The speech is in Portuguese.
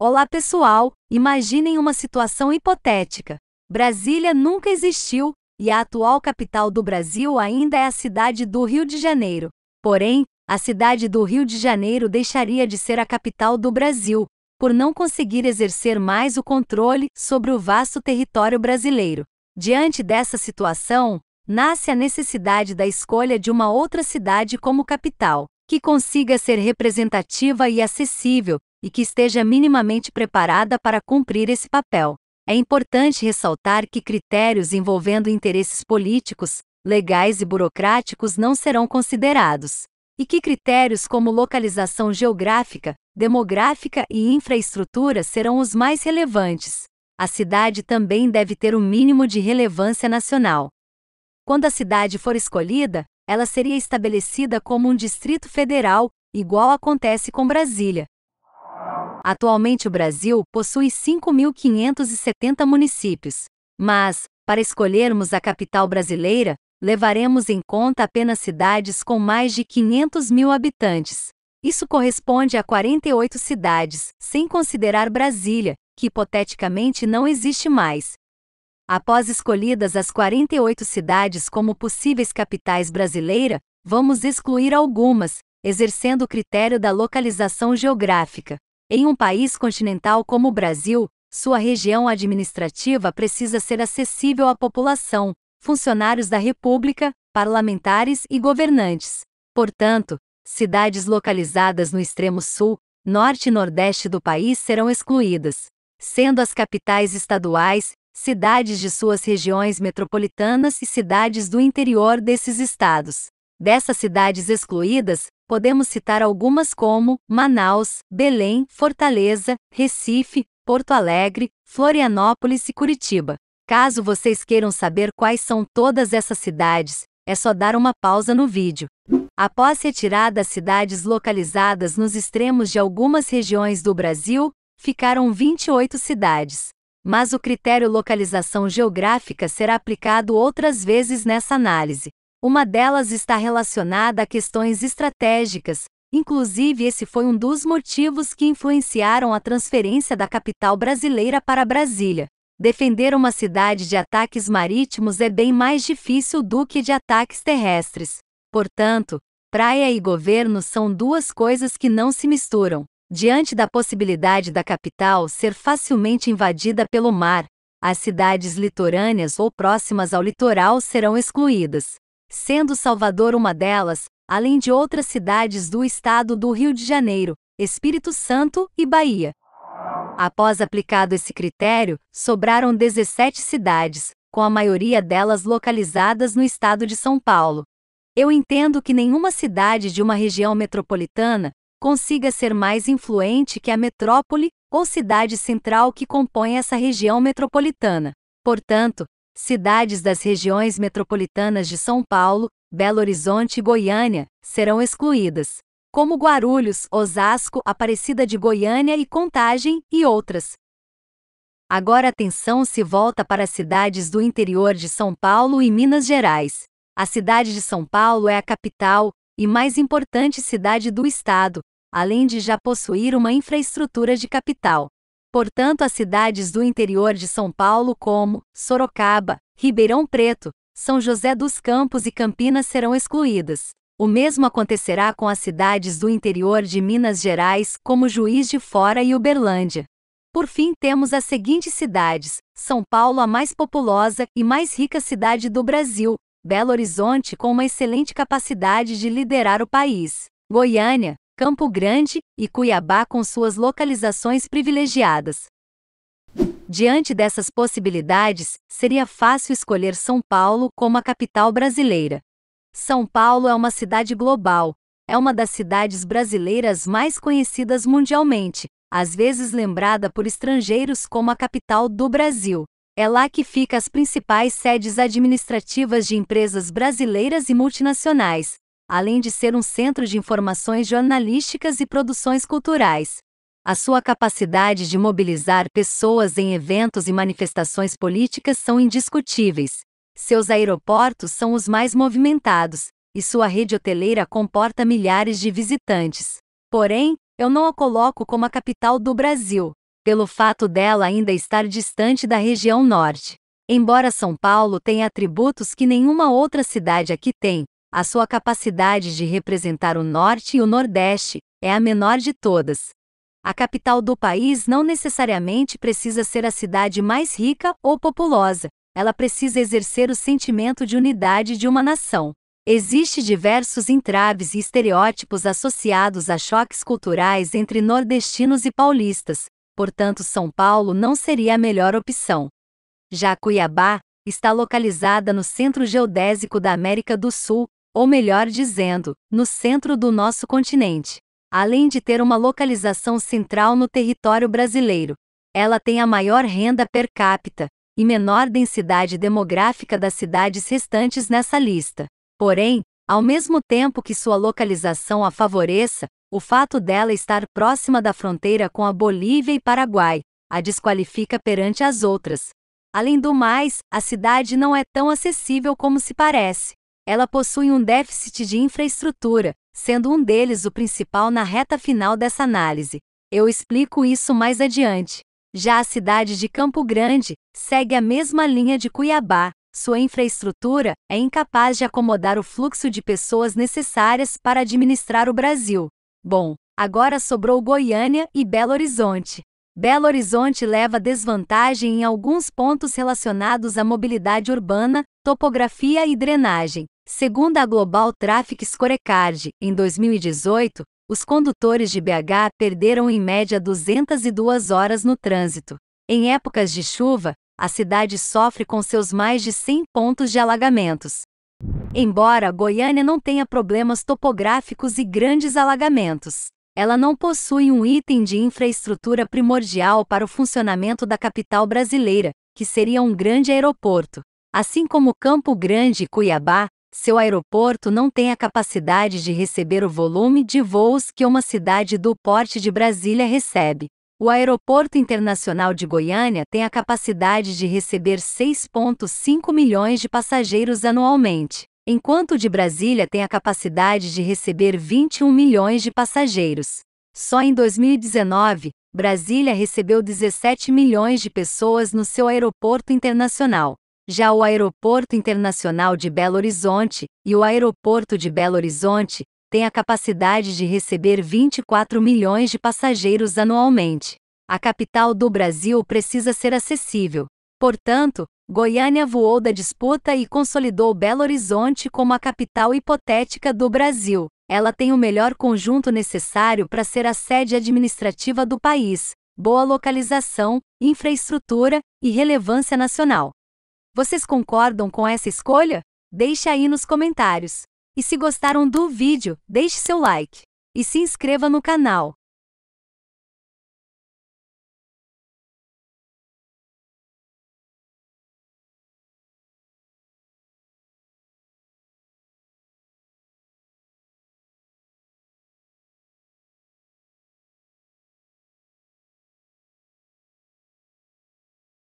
Olá pessoal, imaginem uma situação hipotética. Brasília nunca existiu e a atual capital do Brasil ainda é a cidade do Rio de Janeiro. Porém, a cidade do Rio de Janeiro deixaria de ser a capital do Brasil, por não conseguir exercer mais o controle sobre o vasto território brasileiro. Diante dessa situação, nasce a necessidade da escolha de uma outra cidade como capital, que consiga ser representativa e acessível, e que esteja minimamente preparada para cumprir esse papel. É importante ressaltar que critérios envolvendo interesses políticos, legais e burocráticos não serão considerados, e que critérios como localização geográfica, demográfica e infraestrutura serão os mais relevantes. A cidade também deve ter um mínimo de relevância nacional. Quando a cidade for escolhida, ela seria estabelecida como um distrito federal, igual acontece com Brasília, Atualmente o Brasil possui 5.570 municípios, mas, para escolhermos a capital brasileira, levaremos em conta apenas cidades com mais de 500 mil habitantes. Isso corresponde a 48 cidades, sem considerar Brasília, que hipoteticamente não existe mais. Após escolhidas as 48 cidades como possíveis capitais brasileiras, vamos excluir algumas, exercendo o critério da localização geográfica. Em um país continental como o Brasil, sua região administrativa precisa ser acessível à população, funcionários da República, parlamentares e governantes. Portanto, cidades localizadas no extremo sul, norte e nordeste do país serão excluídas, sendo as capitais estaduais, cidades de suas regiões metropolitanas e cidades do interior desses estados. Dessas cidades excluídas, Podemos citar algumas como Manaus, Belém, Fortaleza, Recife, Porto Alegre, Florianópolis e Curitiba. Caso vocês queiram saber quais são todas essas cidades, é só dar uma pausa no vídeo. Após retirar das cidades localizadas nos extremos de algumas regiões do Brasil, ficaram 28 cidades. Mas o critério localização geográfica será aplicado outras vezes nessa análise. Uma delas está relacionada a questões estratégicas, inclusive esse foi um dos motivos que influenciaram a transferência da capital brasileira para Brasília. Defender uma cidade de ataques marítimos é bem mais difícil do que de ataques terrestres. Portanto, praia e governo são duas coisas que não se misturam. Diante da possibilidade da capital ser facilmente invadida pelo mar, as cidades litorâneas ou próximas ao litoral serão excluídas sendo Salvador uma delas, além de outras cidades do estado do Rio de Janeiro, Espírito Santo e Bahia. Após aplicado esse critério, sobraram 17 cidades, com a maioria delas localizadas no estado de São Paulo. Eu entendo que nenhuma cidade de uma região metropolitana consiga ser mais influente que a metrópole ou cidade central que compõe essa região metropolitana. Portanto, cidades das regiões metropolitanas de São Paulo, Belo Horizonte e Goiânia serão excluídas, como Guarulhos, Osasco, Aparecida de Goiânia e Contagem, e outras. Agora a atenção se volta para as cidades do interior de São Paulo e Minas Gerais. A cidade de São Paulo é a capital e mais importante cidade do estado, além de já possuir uma infraestrutura de capital portanto, as cidades do interior de São Paulo, como Sorocaba, Ribeirão Preto, São José dos Campos e Campinas, serão excluídas. O mesmo acontecerá com as cidades do interior de Minas Gerais, como Juiz de Fora e Uberlândia. Por fim, temos as seguintes cidades: São Paulo, a mais populosa e mais rica cidade do Brasil, Belo Horizonte, com uma excelente capacidade de liderar o país, Goiânia, Campo Grande e Cuiabá com suas localizações privilegiadas. Diante dessas possibilidades, seria fácil escolher São Paulo como a capital brasileira. São Paulo é uma cidade global, é uma das cidades brasileiras mais conhecidas mundialmente, às vezes lembrada por estrangeiros como a capital do Brasil. É lá que ficam as principais sedes administrativas de empresas brasileiras e multinacionais, além de ser um centro de informações jornalísticas e produções culturais. A sua capacidade de mobilizar pessoas em eventos e manifestações políticas são indiscutíveis. Seus aeroportos são os mais movimentados, e sua rede hoteleira comporta milhares de visitantes. Porém, eu não a coloco como a capital do Brasil, pelo fato dela ainda estar distante da região norte. Embora São Paulo tenha atributos que nenhuma outra cidade aqui tem, a sua capacidade de representar o Norte e o Nordeste é a menor de todas. A capital do país não necessariamente precisa ser a cidade mais rica ou populosa, ela precisa exercer o sentimento de unidade de uma nação. Existem diversos entraves e estereótipos associados a choques culturais entre nordestinos e paulistas, portanto, São Paulo não seria a melhor opção. Já Cuiabá está localizada no centro geodésico da América do Sul, ou melhor dizendo, no centro do nosso continente. Além de ter uma localização central no território brasileiro, ela tem a maior renda per capita e menor densidade demográfica das cidades restantes nessa lista. Porém, ao mesmo tempo que sua localização a favoreça, o fato dela estar próxima da fronteira com a Bolívia e Paraguai a desqualifica perante as outras. Além do mais, a cidade não é tão acessível como se parece ela possui um déficit de infraestrutura, sendo um deles o principal na reta final dessa análise. Eu explico isso mais adiante. Já a cidade de Campo Grande segue a mesma linha de Cuiabá. Sua infraestrutura é incapaz de acomodar o fluxo de pessoas necessárias para administrar o Brasil. Bom, agora sobrou Goiânia e Belo Horizonte. Belo Horizonte leva desvantagem em alguns pontos relacionados à mobilidade urbana, topografia e drenagem. Segundo a Global Traffic Scorecard, em 2018, os condutores de BH perderam em média 202 horas no trânsito. Em épocas de chuva, a cidade sofre com seus mais de 100 pontos de alagamentos. Embora Goiânia não tenha problemas topográficos e grandes alagamentos, ela não possui um item de infraestrutura primordial para o funcionamento da capital brasileira, que seria um grande aeroporto. Assim como Campo Grande e Cuiabá, seu aeroporto não tem a capacidade de receber o volume de voos que uma cidade do porte de Brasília recebe. O Aeroporto Internacional de Goiânia tem a capacidade de receber 6,5 milhões de passageiros anualmente enquanto o de Brasília tem a capacidade de receber 21 milhões de passageiros. Só em 2019, Brasília recebeu 17 milhões de pessoas no seu aeroporto internacional. Já o Aeroporto Internacional de Belo Horizonte e o Aeroporto de Belo Horizonte têm a capacidade de receber 24 milhões de passageiros anualmente. A capital do Brasil precisa ser acessível. Portanto, Goiânia voou da disputa e consolidou Belo Horizonte como a capital hipotética do Brasil. Ela tem o melhor conjunto necessário para ser a sede administrativa do país, boa localização, infraestrutura e relevância nacional. Vocês concordam com essa escolha? Deixe aí nos comentários. E se gostaram do vídeo, deixe seu like e se inscreva no canal.